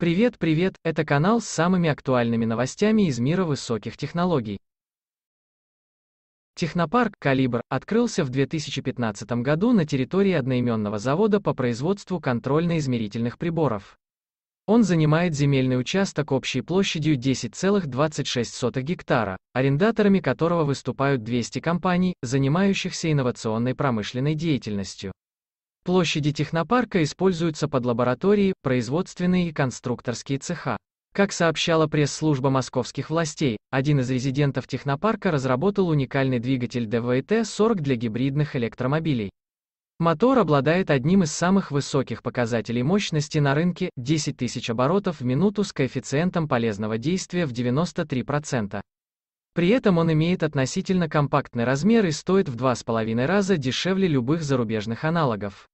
Привет, привет, это канал с самыми актуальными новостями из мира высоких технологий. Технопарк «Калибр» открылся в 2015 году на территории одноименного завода по производству контрольно-измерительных приборов. Он занимает земельный участок общей площадью 10,26 гектара, арендаторами которого выступают 200 компаний, занимающихся инновационной промышленной деятельностью. Площади технопарка используются под лаборатории, производственные и конструкторские цеха. Как сообщала пресс-служба московских властей, один из резидентов технопарка разработал уникальный двигатель ДВТ-40 для гибридных электромобилей. Мотор обладает одним из самых высоких показателей мощности на рынке – 10 тысяч оборотов в минуту с коэффициентом полезного действия в 93%. При этом он имеет относительно компактный размер и стоит в 2,5 раза дешевле любых зарубежных аналогов.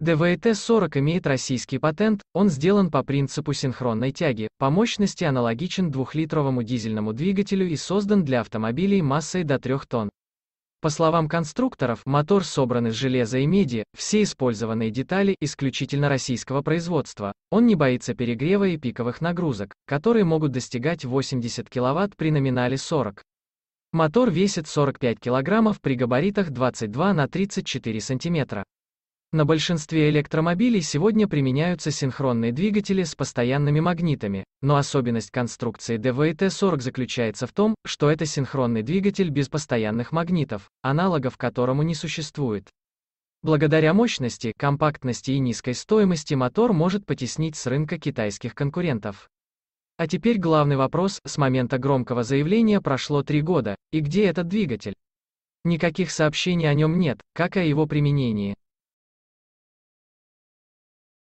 ДВТ-40 имеет российский патент, он сделан по принципу синхронной тяги, по мощности аналогичен двухлитровому дизельному двигателю и создан для автомобилей массой до 3 тонн. По словам конструкторов, мотор собран из железа и меди, все использованные детали исключительно российского производства. Он не боится перегрева и пиковых нагрузок, которые могут достигать 80 кВт при номинале 40. Мотор весит 45 кг при габаритах 22 на 34 см. На большинстве электромобилей сегодня применяются синхронные двигатели с постоянными магнитами, но особенность конструкции ДВТ-40 заключается в том, что это синхронный двигатель без постоянных магнитов, аналогов которому не существует. Благодаря мощности, компактности и низкой стоимости мотор может потеснить с рынка китайских конкурентов. А теперь главный вопрос, с момента громкого заявления прошло три года, и где этот двигатель? Никаких сообщений о нем нет, как и о его применении.